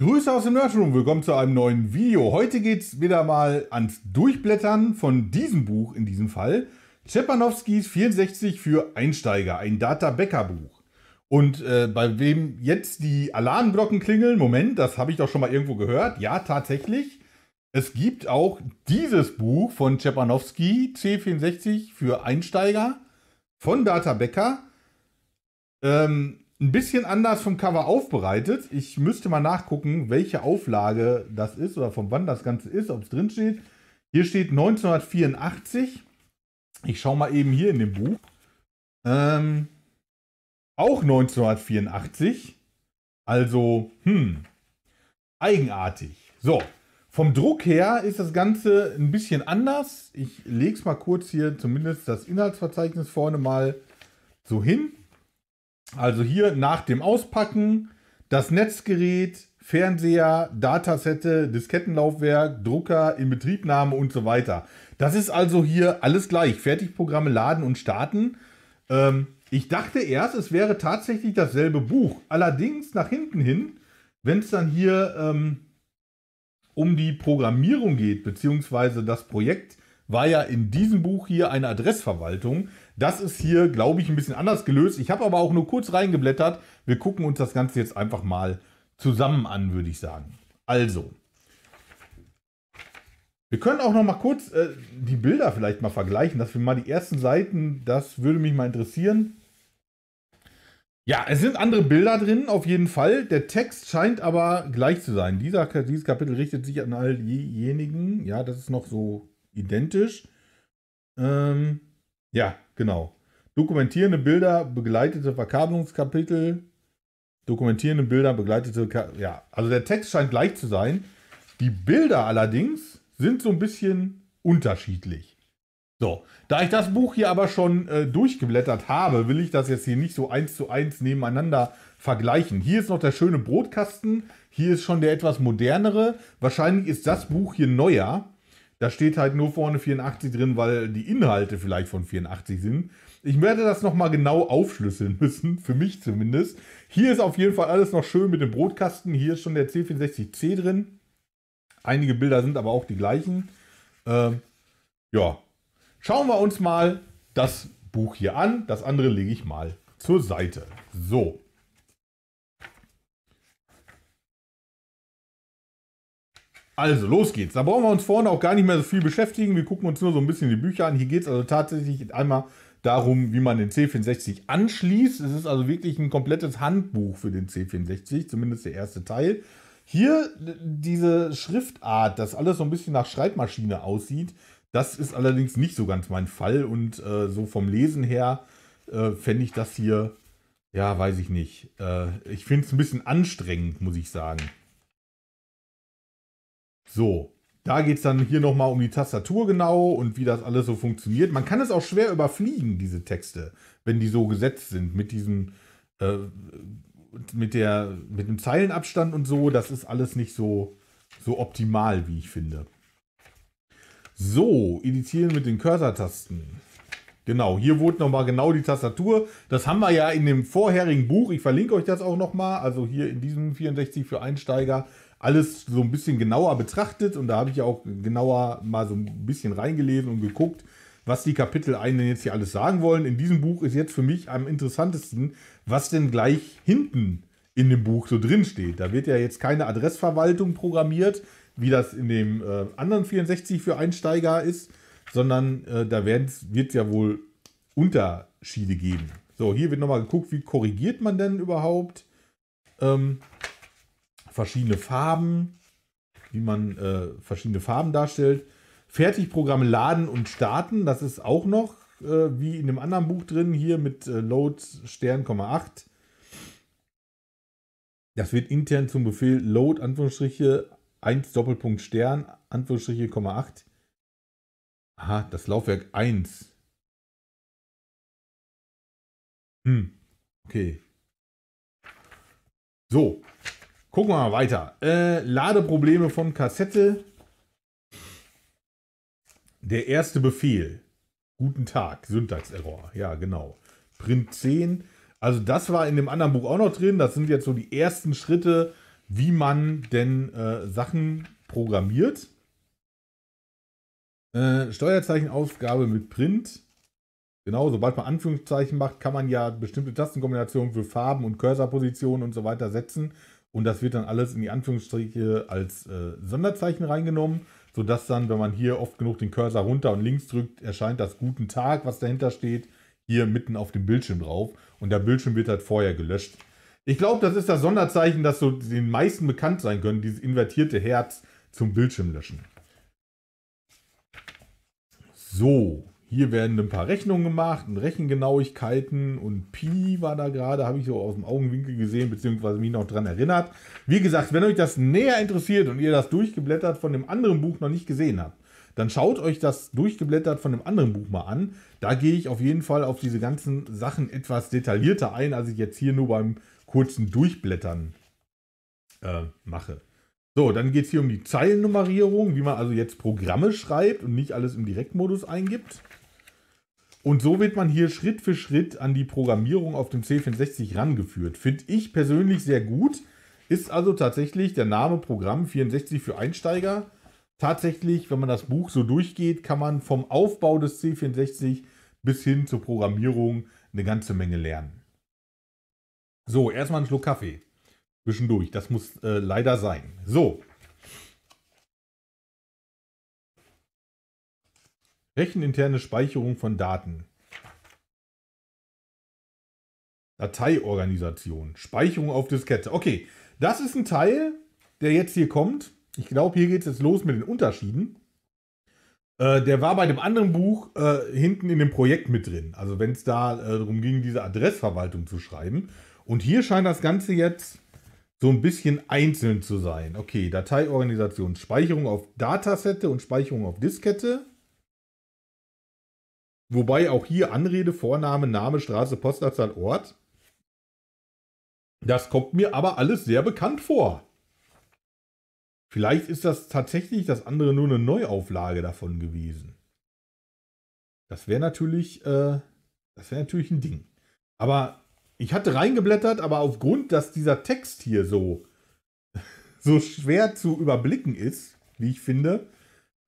Grüße aus dem Nerdroom, willkommen zu einem neuen Video. Heute geht's wieder mal ans Durchblättern von diesem Buch in diesem Fall. Czepanowskis 64 für Einsteiger, ein Data Becker Buch. Und äh, bei wem jetzt die Alarmglocken klingeln, Moment, das habe ich doch schon mal irgendwo gehört. Ja, tatsächlich. Es gibt auch dieses Buch von Czepanowski, C64 für Einsteiger von Data Becker. Ähm, ein bisschen anders vom Cover aufbereitet. Ich müsste mal nachgucken, welche Auflage das ist oder von wann das Ganze ist, ob es drin steht. Hier steht 1984. Ich schaue mal eben hier in dem Buch. Ähm, auch 1984. Also, hm, eigenartig. So, vom Druck her ist das Ganze ein bisschen anders. Ich lege es mal kurz hier, zumindest das Inhaltsverzeichnis vorne mal so hin. Also hier nach dem Auspacken das Netzgerät, Fernseher, Datasette, Diskettenlaufwerk, Drucker, Inbetriebnahme und so weiter. Das ist also hier alles gleich. Fertigprogramme laden und starten. Ähm, ich dachte erst, es wäre tatsächlich dasselbe Buch. Allerdings nach hinten hin, wenn es dann hier ähm, um die Programmierung geht, beziehungsweise das Projekt, war ja in diesem Buch hier eine Adressverwaltung. Das ist hier, glaube ich, ein bisschen anders gelöst. Ich habe aber auch nur kurz reingeblättert. Wir gucken uns das Ganze jetzt einfach mal zusammen an, würde ich sagen. Also, wir können auch noch mal kurz äh, die Bilder vielleicht mal vergleichen, dass wir mal die ersten Seiten, das würde mich mal interessieren. Ja, es sind andere Bilder drin, auf jeden Fall. Der Text scheint aber gleich zu sein. Dieser, dieses Kapitel richtet sich an all diejenigen. Ja, das ist noch so identisch. Ähm, ja, genau. Dokumentierende Bilder, begleitete Verkabelungskapitel. Dokumentierende Bilder, begleitete. Ka ja, also der Text scheint gleich zu sein. Die Bilder allerdings sind so ein bisschen unterschiedlich. So, da ich das Buch hier aber schon äh, durchgeblättert habe, will ich das jetzt hier nicht so eins zu eins nebeneinander vergleichen. Hier ist noch der schöne Brotkasten, hier ist schon der etwas modernere. Wahrscheinlich ist das Buch hier neuer. Da steht halt nur vorne 84 drin, weil die Inhalte vielleicht von 84 sind. Ich werde das nochmal genau aufschlüsseln müssen, für mich zumindest. Hier ist auf jeden Fall alles noch schön mit dem Brotkasten. Hier ist schon der C64C drin. Einige Bilder sind aber auch die gleichen. Ähm, ja, schauen wir uns mal das Buch hier an. Das andere lege ich mal zur Seite. So. Also, los geht's. Da brauchen wir uns vorne auch gar nicht mehr so viel beschäftigen. Wir gucken uns nur so ein bisschen die Bücher an. Hier geht es also tatsächlich einmal darum, wie man den C64 anschließt. Es ist also wirklich ein komplettes Handbuch für den C64, zumindest der erste Teil. Hier diese Schriftart, dass alles so ein bisschen nach Schreibmaschine aussieht, das ist allerdings nicht so ganz mein Fall. Und äh, so vom Lesen her äh, fände ich das hier, ja, weiß ich nicht. Äh, ich finde es ein bisschen anstrengend, muss ich sagen. So, da geht es dann hier nochmal um die Tastatur genau und wie das alles so funktioniert. Man kann es auch schwer überfliegen, diese Texte, wenn die so gesetzt sind mit diesem, äh, mit der, mit dem Zeilenabstand und so. Das ist alles nicht so, so optimal, wie ich finde. So, editieren mit den Cursor-Tasten. Genau, hier wurde nochmal genau die Tastatur. Das haben wir ja in dem vorherigen Buch. Ich verlinke euch das auch nochmal. Also hier in diesem 64 für Einsteiger alles so ein bisschen genauer betrachtet und da habe ich ja auch genauer mal so ein bisschen reingelesen und geguckt, was die Kapitel einen jetzt hier alles sagen wollen. In diesem Buch ist jetzt für mich am interessantesten, was denn gleich hinten in dem Buch so drin steht. Da wird ja jetzt keine Adressverwaltung programmiert, wie das in dem äh, anderen 64 für Einsteiger ist, sondern äh, da wird es ja wohl Unterschiede geben. So, hier wird nochmal geguckt, wie korrigiert man denn überhaupt. Ähm, verschiedene Farben, wie man äh, verschiedene Farben darstellt. Fertigprogramme laden und starten, das ist auch noch äh, wie in dem anderen Buch drin, hier mit äh, Load Stern, 8. Das wird intern zum Befehl Load Anführungsstriche 1 Doppelpunkt Stern Anführungsstriche, 8. Aha, das Laufwerk 1. Hm, okay. So, Gucken wir mal weiter. Äh, Ladeprobleme von Kassette. Der erste Befehl. Guten Tag, Syntax-Error. Ja, genau. Print 10. Also das war in dem anderen Buch auch noch drin. Das sind jetzt so die ersten Schritte, wie man denn äh, Sachen programmiert. Äh, Steuerzeichenausgabe mit Print. Genau, sobald man Anführungszeichen macht, kann man ja bestimmte Tastenkombinationen für Farben und Cursorpositionen und so weiter setzen. Und das wird dann alles in die Anführungsstriche als äh, Sonderzeichen reingenommen, sodass dann, wenn man hier oft genug den Cursor runter und links drückt, erscheint das Guten Tag, was dahinter steht, hier mitten auf dem Bildschirm drauf. Und der Bildschirm wird halt vorher gelöscht. Ich glaube, das ist das Sonderzeichen, das so den meisten bekannt sein können, dieses invertierte Herz zum Bildschirm löschen. So, hier werden ein paar Rechnungen gemacht und Rechengenauigkeiten und Pi war da gerade, habe ich so aus dem Augenwinkel gesehen, beziehungsweise mich noch dran erinnert. Wie gesagt, wenn euch das näher interessiert und ihr das durchgeblättert von dem anderen Buch noch nicht gesehen habt, dann schaut euch das durchgeblättert von dem anderen Buch mal an. Da gehe ich auf jeden Fall auf diese ganzen Sachen etwas detaillierter ein, als ich jetzt hier nur beim kurzen Durchblättern äh, mache. So, dann geht es hier um die Zeilennummerierung, wie man also jetzt Programme schreibt und nicht alles im Direktmodus eingibt. Und so wird man hier Schritt für Schritt an die Programmierung auf dem C64 rangeführt. Finde ich persönlich sehr gut. Ist also tatsächlich der Name Programm 64 für Einsteiger. Tatsächlich, wenn man das Buch so durchgeht, kann man vom Aufbau des C64 bis hin zur Programmierung eine ganze Menge lernen. So, erstmal einen Schluck Kaffee. Zwischendurch, das muss äh, leider sein. So, Recheninterne Speicherung von Daten. Dateiorganisation. Speicherung auf Diskette. Okay, das ist ein Teil, der jetzt hier kommt. Ich glaube, hier geht es jetzt los mit den Unterschieden. Äh, der war bei dem anderen Buch äh, hinten in dem Projekt mit drin. Also wenn es da äh, darum ging, diese Adressverwaltung zu schreiben. Und hier scheint das Ganze jetzt so ein bisschen einzeln zu sein. Okay, Dateiorganisation, Speicherung auf Datasette und Speicherung auf Diskette. Wobei auch hier Anrede, Vorname, Name, Straße, Postleitzahl, Ort. Das kommt mir aber alles sehr bekannt vor. Vielleicht ist das tatsächlich das andere nur eine Neuauflage davon gewesen. Das wäre natürlich, äh, das natürlich ein Ding. Aber ich hatte reingeblättert, aber aufgrund, dass dieser Text hier so, so schwer zu überblicken ist, wie ich finde,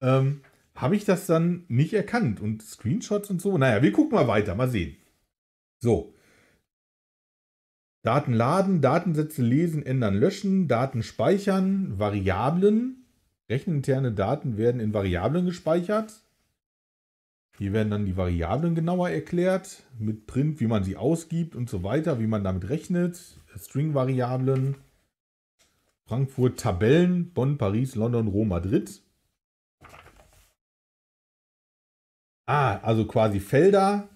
ähm, habe ich das dann nicht erkannt. Und Screenshots und so. Naja, wir gucken mal weiter, mal sehen. So. Daten laden, Datensätze lesen, ändern, löschen, Daten speichern, Variablen. Recheninterne Daten werden in Variablen gespeichert. Hier werden dann die Variablen genauer erklärt, mit Print, wie man sie ausgibt und so weiter, wie man damit rechnet, String-Variablen, Frankfurt Tabellen, Bonn, Paris, London, Rom, Madrid. Ah, also quasi Felder.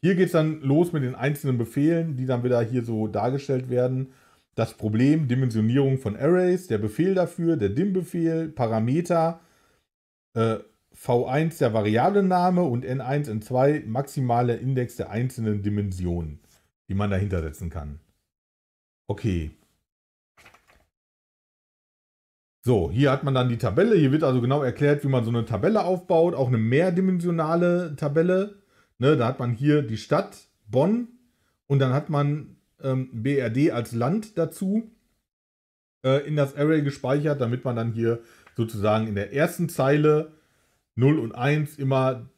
Hier geht es dann los mit den einzelnen Befehlen, die dann wieder hier so dargestellt werden. Das Problem, Dimensionierung von Arrays, der Befehl dafür, der DIM-Befehl, Parameter, äh, V1 der Variablename und N1, N2 maximale Index der einzelnen Dimensionen, die man dahinter setzen kann. Okay, so, hier hat man dann die Tabelle. Hier wird also genau erklärt, wie man so eine Tabelle aufbaut, auch eine mehrdimensionale Tabelle. Ne, da hat man hier die Stadt Bonn und dann hat man ähm, BRD als Land dazu äh, in das Array gespeichert, damit man dann hier sozusagen in der ersten Zeile 0 und 1 immer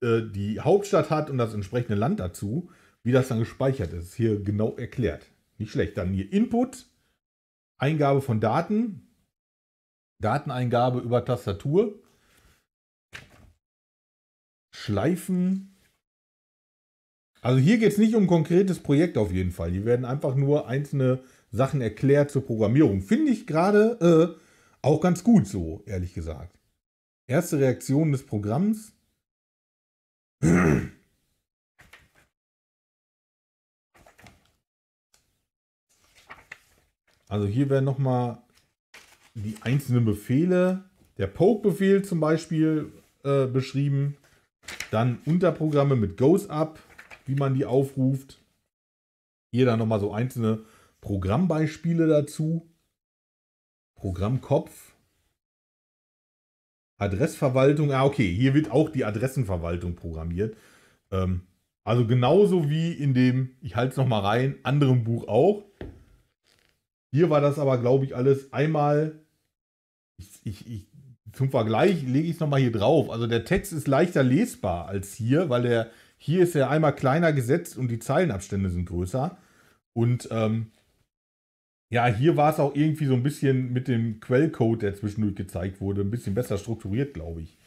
äh, die Hauptstadt hat und das entsprechende Land dazu. Wie das dann gespeichert ist, hier genau erklärt. Nicht schlecht. Dann hier Input, Eingabe von Daten, Dateneingabe über Tastatur. Schleifen. Also hier geht es nicht um ein konkretes Projekt auf jeden Fall. Hier werden einfach nur einzelne Sachen erklärt zur Programmierung. Finde ich gerade äh, auch ganz gut so, ehrlich gesagt. Erste Reaktion des Programms. Also hier werden nochmal die einzelnen Befehle, der Poke-Befehl zum Beispiel äh, beschrieben, dann Unterprogramme mit Goes Up, wie man die aufruft. Hier dann nochmal so einzelne Programmbeispiele dazu. Programmkopf. Adressverwaltung. Ah, okay, hier wird auch die Adressenverwaltung programmiert. Ähm, also genauso wie in dem, ich halte es nochmal rein, anderen Buch auch. Hier war das aber, glaube ich, alles einmal ich, ich zum Vergleich lege ich es nochmal hier drauf. Also der Text ist leichter lesbar als hier, weil der hier ist er einmal kleiner gesetzt und die Zeilenabstände sind größer. Und ähm, ja, hier war es auch irgendwie so ein bisschen mit dem Quellcode, der zwischendurch gezeigt wurde, ein bisschen besser strukturiert, glaube ich.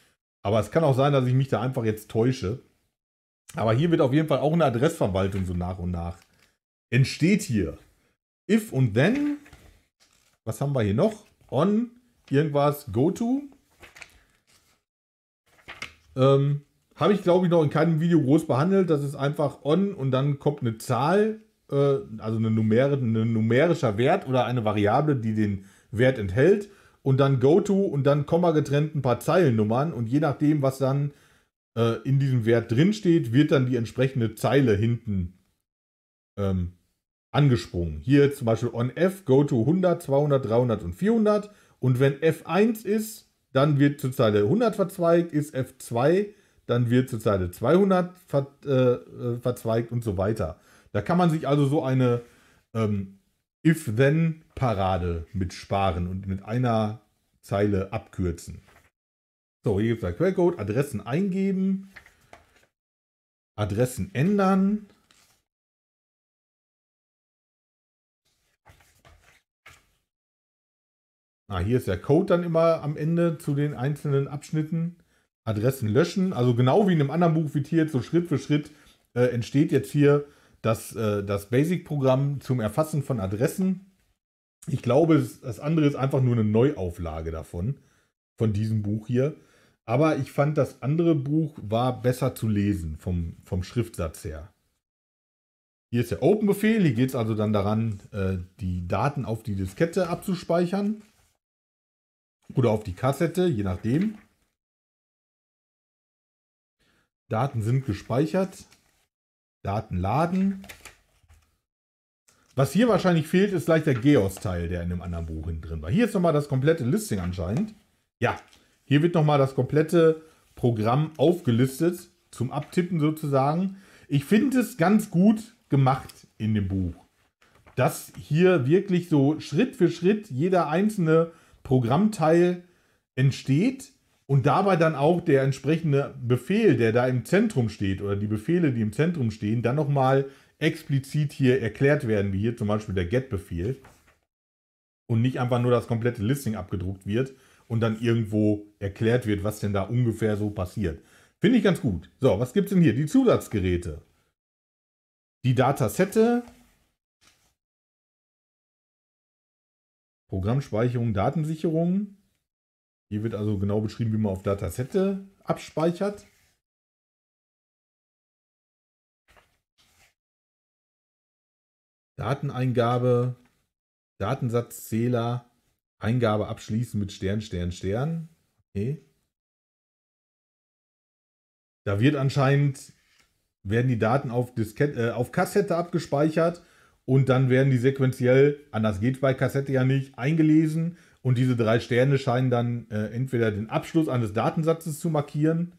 Aber es kann auch sein, dass ich mich da einfach jetzt täusche. Aber hier wird auf jeden Fall auch eine Adressverwaltung so nach und nach. Entsteht hier. If und then. Was haben wir hier noch? On irgendwas Go-To. Ähm, Habe ich, glaube ich, noch in keinem Video groß behandelt. Das ist einfach on und dann kommt eine Zahl, äh, also eine Numer ein numerischer Wert oder eine Variable, die den Wert enthält. Und dann Go-To und dann Komma getrennt ein paar Zeilennummern. Und je nachdem, was dann äh, in diesem Wert drinsteht, wird dann die entsprechende Zeile hinten ähm, angesprungen. Hier zum Beispiel on F, Go-To 100, 200, 300 und 400. Und wenn F1 ist, dann wird zur Zeile 100 verzweigt, ist F2, dann wird zur Zeile 200 ver, äh, äh, verzweigt und so weiter. Da kann man sich also so eine ähm, If-Then-Parade mit sparen und mit einer Zeile abkürzen. So, hier gibt es der Quellcode, Adressen eingeben, Adressen ändern, Ah, hier ist der Code dann immer am Ende zu den einzelnen Abschnitten. Adressen löschen. Also genau wie in einem anderen Buch wird hier jetzt so Schritt für Schritt äh, entsteht jetzt hier das, äh, das Basic-Programm zum Erfassen von Adressen. Ich glaube, das andere ist einfach nur eine Neuauflage davon, von diesem Buch hier. Aber ich fand, das andere Buch war besser zu lesen vom, vom Schriftsatz her. Hier ist der Open-Befehl. Hier geht es also dann daran, äh, die Daten auf die Diskette abzuspeichern oder auf die Kassette, je nachdem. Daten sind gespeichert. Daten laden. Was hier wahrscheinlich fehlt, ist gleich der Geos-Teil, der in dem anderen Buch hinten drin war. Hier ist nochmal das komplette Listing anscheinend. Ja, hier wird nochmal das komplette Programm aufgelistet, zum Abtippen sozusagen. Ich finde es ganz gut gemacht in dem Buch, dass hier wirklich so Schritt für Schritt jeder einzelne Programmteil entsteht und dabei dann auch der entsprechende Befehl, der da im Zentrum steht oder die Befehle, die im Zentrum stehen, dann nochmal explizit hier erklärt werden, wie hier zum Beispiel der Get-Befehl und nicht einfach nur das komplette Listing abgedruckt wird und dann irgendwo erklärt wird, was denn da ungefähr so passiert. Finde ich ganz gut. So, was gibt es denn hier? Die Zusatzgeräte. Die Datasette, Programmspeicherung, Datensicherung. Hier wird also genau beschrieben, wie man auf Datasette abspeichert. Dateneingabe, Datensatzzähler, Eingabe abschließen mit Stern, Stern, Stern. Okay. Da wird anscheinend, werden die Daten auf, Diskette, äh, auf Kassette abgespeichert und dann werden die sequenziell, anders geht bei Kassette ja nicht, eingelesen und diese drei Sterne scheinen dann äh, entweder den Abschluss eines Datensatzes zu markieren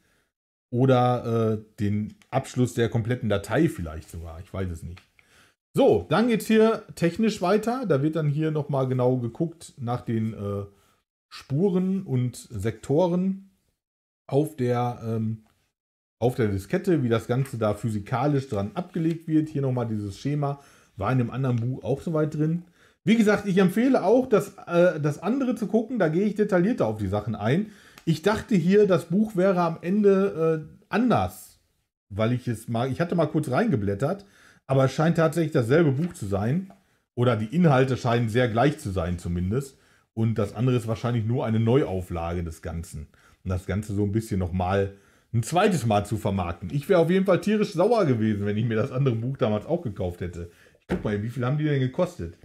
oder äh, den Abschluss der kompletten Datei vielleicht sogar, ich weiß es nicht. So, dann geht es hier technisch weiter. Da wird dann hier nochmal genau geguckt nach den äh, Spuren und Sektoren auf der, ähm, auf der Diskette, wie das Ganze da physikalisch dran abgelegt wird. Hier nochmal dieses Schema. War in einem anderen Buch auch soweit drin. Wie gesagt, ich empfehle auch, das, äh, das andere zu gucken. Da gehe ich detaillierter auf die Sachen ein. Ich dachte hier, das Buch wäre am Ende äh, anders, weil ich es mal, ich hatte mal kurz reingeblättert, aber es scheint tatsächlich dasselbe Buch zu sein. Oder die Inhalte scheinen sehr gleich zu sein zumindest. Und das andere ist wahrscheinlich nur eine Neuauflage des Ganzen. Und das Ganze so ein bisschen nochmal ein zweites Mal zu vermarkten. Ich wäre auf jeden Fall tierisch sauer gewesen, wenn ich mir das andere Buch damals auch gekauft hätte guck mal, wie viel haben die denn gekostet?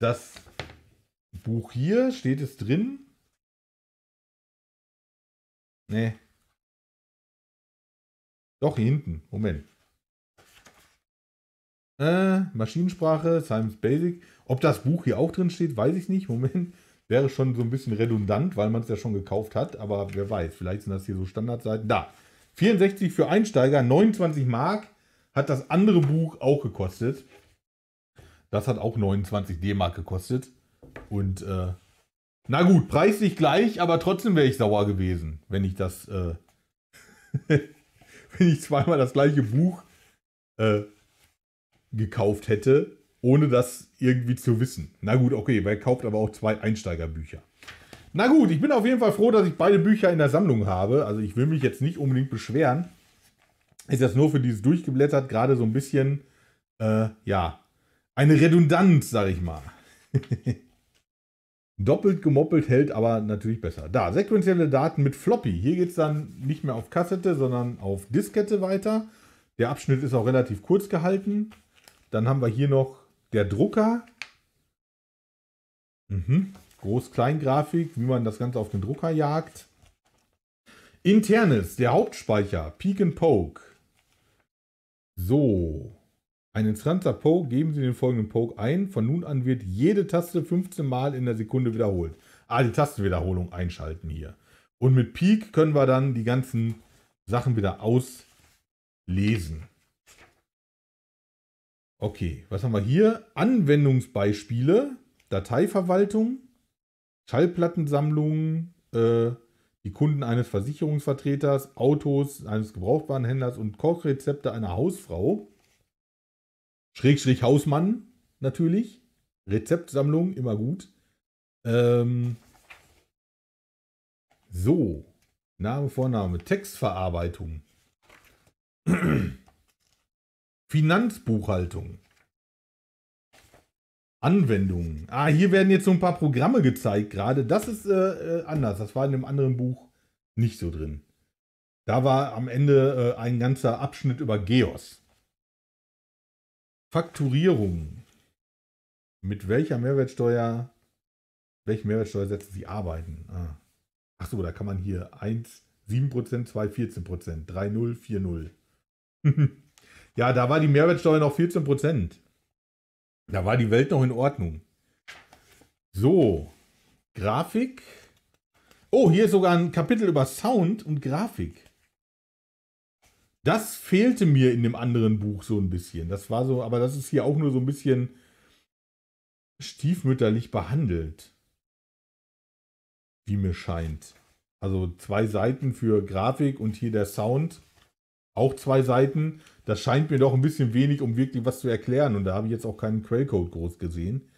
Das Buch hier, steht es drin? Nee. Doch, hier hinten. Moment. Äh, Maschinensprache, Science Basic. Ob das Buch hier auch drin steht, weiß ich nicht. Moment. Wäre schon so ein bisschen redundant, weil man es ja schon gekauft hat. Aber wer weiß, vielleicht sind das hier so Standardseiten. Da. 64 für Einsteiger, 29 Mark hat das andere Buch auch gekostet. Das hat auch 29 D-Mark gekostet. Und äh, na gut, preislich gleich, aber trotzdem wäre ich sauer gewesen, wenn ich das, äh, wenn ich zweimal das gleiche Buch äh, gekauft hätte, ohne das irgendwie zu wissen. Na gut, okay, wer kauft aber auch zwei Einsteigerbücher? Na gut, ich bin auf jeden Fall froh, dass ich beide Bücher in der Sammlung habe. Also ich will mich jetzt nicht unbedingt beschweren. Ist das nur für dieses durchgeblättert gerade so ein bisschen, äh, ja, eine Redundanz, sag ich mal. Doppelt gemoppelt hält aber natürlich besser. Da, sequenzielle Daten mit Floppy. Hier geht es dann nicht mehr auf Kassette, sondern auf Diskette weiter. Der Abschnitt ist auch relativ kurz gehalten. Dann haben wir hier noch der Drucker. Mhm. Groß-Klein-Grafik, wie man das Ganze auf den Drucker jagt. Internes, der Hauptspeicher, Peak and Poke. So, ein Instanzer Poke, geben Sie den folgenden Poke ein. Von nun an wird jede Taste 15 Mal in der Sekunde wiederholt. Ah, die Tastenwiederholung einschalten hier. Und mit Peak können wir dann die ganzen Sachen wieder auslesen. Okay, was haben wir hier? Anwendungsbeispiele, Dateiverwaltung, Schallplattensammlungen, äh, die Kunden eines Versicherungsvertreters, Autos eines Gebrauchtwarenhändlers und Kochrezepte einer Hausfrau. Schrägstrich Hausmann natürlich. Rezeptsammlung, immer gut. Ähm, so, Name, Vorname, Textverarbeitung. Finanzbuchhaltung. Anwendungen. Ah, hier werden jetzt so ein paar Programme gezeigt gerade. Das ist äh, äh anders. Das war in dem anderen Buch nicht so drin. Da war am Ende äh, ein ganzer Abschnitt über Geos. Fakturierung. Mit welcher Mehrwertsteuer, welchen Mehrwertsteuersätzen Sie arbeiten? Ah. Achso, da kann man hier 1, 7%, 2, 14%, 3, 0, 4, 0. ja, da war die Mehrwertsteuer noch 14%. Da war die Welt noch in Ordnung. So, Grafik. Oh, hier ist sogar ein Kapitel über Sound und Grafik. Das fehlte mir in dem anderen Buch so ein bisschen. Das war so, aber das ist hier auch nur so ein bisschen stiefmütterlich behandelt. Wie mir scheint. Also zwei Seiten für Grafik und hier der Sound. Auch zwei Seiten. Das scheint mir doch ein bisschen wenig, um wirklich was zu erklären. Und da habe ich jetzt auch keinen Quellcode groß gesehen.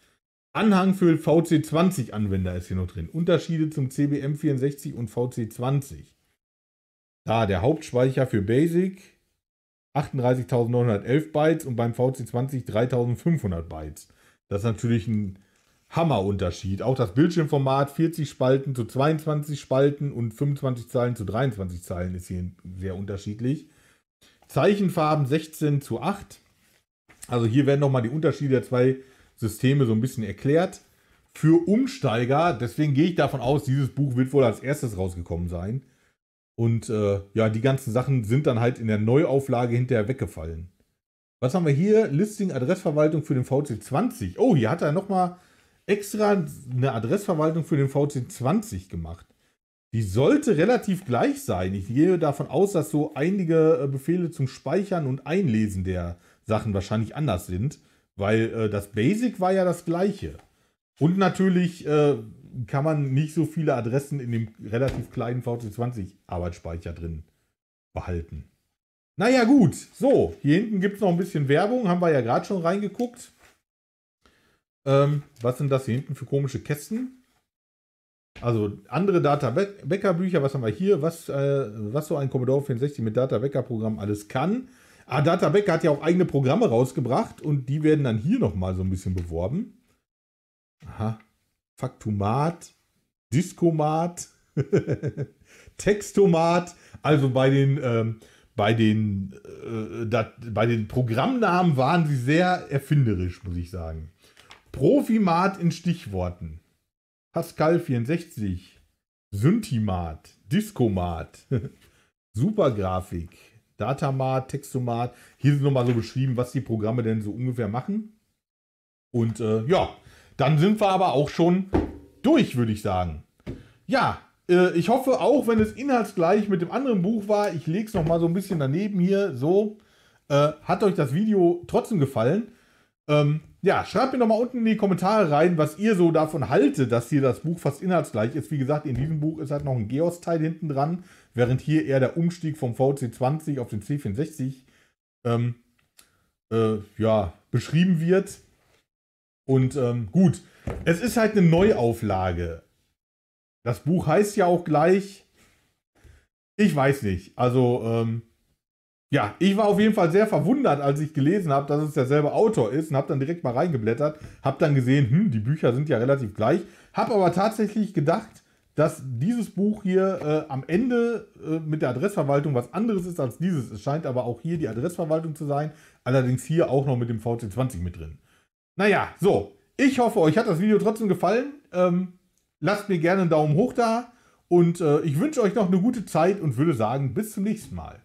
Anhang für VC20-Anwender ist hier noch drin. Unterschiede zum CBM64 und VC20. Da der Hauptspeicher für BASIC 38.911 Bytes und beim VC20 3.500 Bytes. Das ist natürlich ein Hammerunterschied. Auch das Bildschirmformat 40 Spalten zu 22 Spalten und 25 Zeilen zu 23 Zeilen ist hier sehr unterschiedlich. Zeichenfarben 16 zu 8. Also hier werden nochmal die Unterschiede der zwei Systeme so ein bisschen erklärt. Für Umsteiger, deswegen gehe ich davon aus, dieses Buch wird wohl als erstes rausgekommen sein, und äh, ja, die ganzen Sachen sind dann halt in der Neuauflage hinterher weggefallen. Was haben wir hier? Listing Adressverwaltung für den VC20. Oh, hier hat er nochmal extra eine Adressverwaltung für den VC20 gemacht. Die sollte relativ gleich sein. Ich gehe davon aus, dass so einige äh, Befehle zum Speichern und Einlesen der Sachen wahrscheinlich anders sind, weil äh, das Basic war ja das gleiche. Und natürlich äh, kann man nicht so viele Adressen in dem relativ kleinen VC20-Arbeitsspeicher drin behalten. Naja, gut. So, hier hinten gibt es noch ein bisschen Werbung. Haben wir ja gerade schon reingeguckt. Ähm, was sind das hier hinten für komische Kästen? Also andere Data-Bäcker-Bücher, was haben wir hier? Was, äh, was so ein Commodore 64 mit Data-Bäcker-Programm alles kann. Ah, Data-Bäcker hat ja auch eigene Programme rausgebracht und die werden dann hier nochmal so ein bisschen beworben. Aha, Faktumat, Diskomat, Textomat, also bei den, ähm, bei, den, äh, dat, bei den Programmnamen waren sie sehr erfinderisch, muss ich sagen. Profimat in Stichworten. Pascal 64, Syntimat, Diskomat, Supergrafik, Datamat, Textomat. Hier sind nochmal so beschrieben, was die Programme denn so ungefähr machen. Und äh, ja, dann sind wir aber auch schon durch, würde ich sagen. Ja, äh, ich hoffe auch, wenn es inhaltsgleich mit dem anderen Buch war, ich lege es nochmal so ein bisschen daneben hier, so, äh, hat euch das Video trotzdem gefallen. Ähm, ja, schreibt mir nochmal unten in die Kommentare rein, was ihr so davon haltet, dass hier das Buch fast inhaltsgleich ist. Wie gesagt, in diesem Buch ist halt noch ein Geos-Teil hinten dran, während hier eher der Umstieg vom VC20 auf den C64 ähm, äh, ja, beschrieben wird. Und ähm, gut, es ist halt eine Neuauflage. Das Buch heißt ja auch gleich. Ich weiß nicht. Also, ähm, ja, ich war auf jeden Fall sehr verwundert, als ich gelesen habe, dass es derselbe Autor ist und habe dann direkt mal reingeblättert, habe dann gesehen, hm, die Bücher sind ja relativ gleich, habe aber tatsächlich gedacht, dass dieses Buch hier äh, am Ende äh, mit der Adressverwaltung was anderes ist als dieses. Es scheint aber auch hier die Adressverwaltung zu sein, allerdings hier auch noch mit dem VC20 mit drin. Naja, so. Ich hoffe, euch hat das Video trotzdem gefallen. Ähm, lasst mir gerne einen Daumen hoch da. Und äh, ich wünsche euch noch eine gute Zeit und würde sagen, bis zum nächsten Mal.